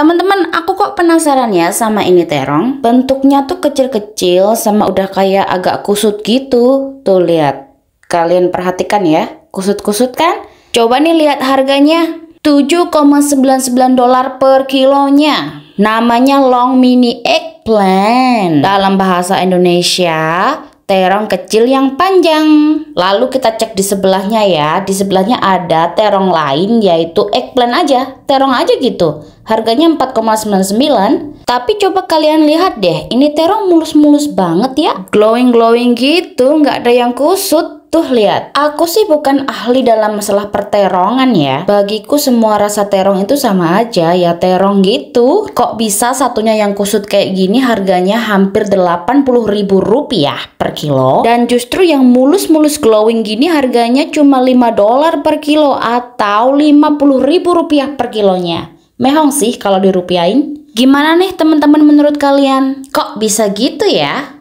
Teman-teman, aku kok penasaran ya sama ini terong. Bentuknya tuh kecil-kecil sama udah kayak agak kusut gitu. Tuh lihat. Kalian perhatikan ya, kusut-kusut kan? Coba nih lihat harganya. 7,99 dolar per kilonya. Namanya long mini eggplant. Dalam bahasa Indonesia, terong kecil yang panjang. Lalu kita cek di sebelahnya ya. Di sebelahnya ada terong lain yaitu eggplant aja. Terong aja gitu. Harganya 4,99. Tapi coba kalian lihat deh. Ini terong mulus-mulus banget ya. Glowing-glowing gitu. Nggak ada yang kusut. Tuh lihat, aku sih bukan ahli dalam masalah perterongan ya. Bagiku semua rasa terong itu sama aja ya terong gitu. Kok bisa satunya yang kusut kayak gini harganya hampir 80 ribu rupiah per kilo. Dan justru yang mulus-mulus glowing gini harganya cuma 5 dolar per kilo atau 50 ribu rupiah per kilonya. Mehong sih kalau dirupiahin. Gimana nih teman-teman menurut kalian? Kok bisa gitu ya?